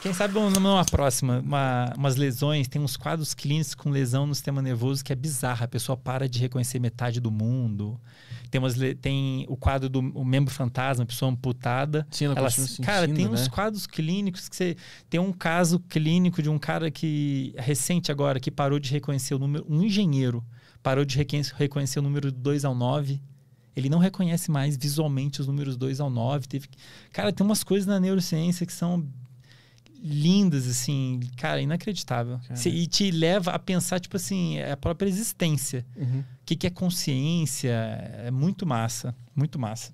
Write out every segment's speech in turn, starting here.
Quem sabe numa próxima, uma, umas lesões, tem uns quadros clínicos com lesão no sistema nervoso que é bizarra. A pessoa para de reconhecer metade do mundo. Tem, umas, tem o quadro do o membro fantasma, pessoa amputada. Sim, ela ela, sentindo, cara, tem né? uns quadros clínicos que você. Tem um caso clínico de um cara que, recente agora, que parou de reconhecer o número. Um engenheiro parou de reconhecer o número do 2 ao 9. Ele não reconhece mais visualmente os números 2 ao 9. Cara, tem umas coisas na neurociência que são lindas, assim, cara, inacreditável. E te leva a pensar, tipo assim, é a própria existência. O uhum. que, que é consciência? É muito massa, muito massa.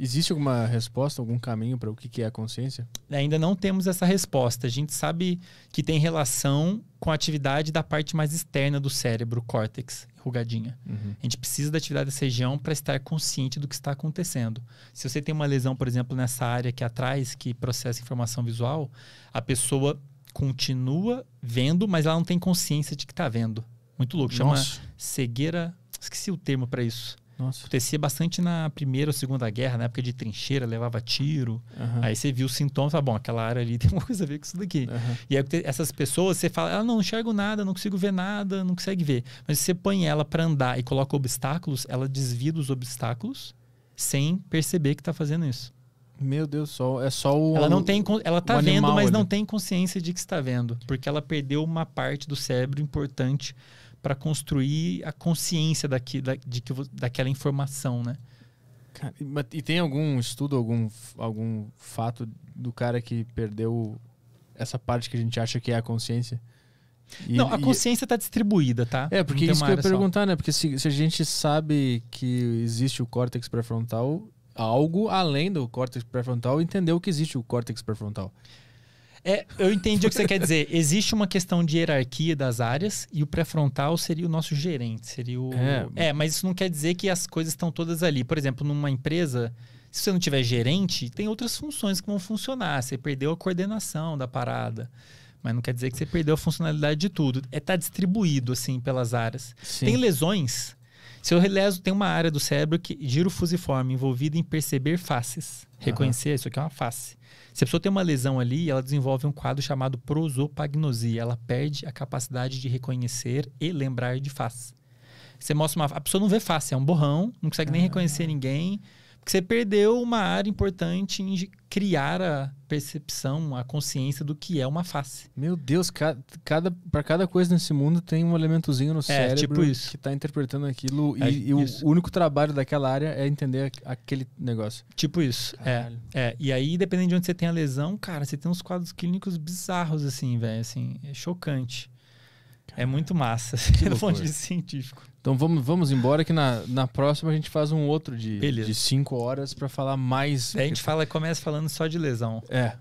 Existe alguma resposta, algum caminho para o que é a consciência? Ainda não temos essa resposta. A gente sabe que tem relação com a atividade da parte mais externa do cérebro, córtex, rugadinha. Uhum. A gente precisa da atividade dessa região para estar consciente do que está acontecendo. Se você tem uma lesão, por exemplo, nessa área aqui atrás, que processa informação visual, a pessoa continua vendo, mas ela não tem consciência de que está vendo. Muito louco. Chama Nossa. cegueira. Esqueci o termo para isso. Nossa. Acontecia bastante na Primeira ou Segunda Guerra, na época de trincheira, levava tiro. Uhum. Aí você viu os sintomas, tá bom, aquela área ali tem uma coisa a ver com isso daqui. Uhum. E aí essas pessoas, você fala, ela ah, não enxergo nada, não consigo ver nada, não consegue ver. Mas você põe ela para andar e coloca obstáculos, ela desvia dos obstáculos sem perceber que está fazendo isso. Meu Deus, só é só o. Ela não tem, ela tá vendo, mas ali. não tem consciência de que está vendo, porque ela perdeu uma parte do cérebro importante para construir a consciência daqui, da, de que, daquela informação, né? Cara, e tem algum estudo, algum, algum fato do cara que perdeu essa parte que a gente acha que é a consciência? E, não, a consciência está distribuída, tá? É, porque isso que eu ia perguntar, só. né? Porque se, se, a gente sabe que existe o córtex pré-frontal, algo além do córtex pré-frontal entendeu que existe o córtex pré-frontal. É, eu entendi o que você quer dizer. Existe uma questão de hierarquia das áreas e o pré-frontal seria o nosso gerente, seria o... É. é, mas isso não quer dizer que as coisas estão todas ali. Por exemplo, numa empresa, se você não tiver gerente, tem outras funções que vão funcionar. Você perdeu a coordenação da parada. Mas não quer dizer que você perdeu a funcionalidade de tudo. É tá distribuído, assim, pelas áreas. Sim. Tem lesões seu releso tem uma área do cérebro que o fusiforme, envolvida em perceber faces. Reconhecer, uhum. isso aqui é uma face. Se a pessoa tem uma lesão ali, ela desenvolve um quadro chamado prosopagnosia. Ela perde a capacidade de reconhecer e lembrar de face. Você mostra uma. A pessoa não vê face, é um borrão, não consegue nem ah. reconhecer ninguém. Porque você perdeu uma área importante em criar a percepção, a consciência do que é uma face. Meu Deus, cada, cada para cada coisa nesse mundo tem um elementozinho no é, tipo cérebro tipo que está interpretando aquilo é, e, e o único trabalho daquela área é entender aquele negócio. Tipo isso. É, é. E aí, dependendo de onde você tem a lesão, cara, você tem uns quadros clínicos bizarros assim, velho, assim, é chocante. É muito massa, do ponto de vista científico. Então vamos, vamos embora que na, na próxima a gente faz um outro de, de cinco horas para falar mais. a gente fala, começa falando só de lesão. É,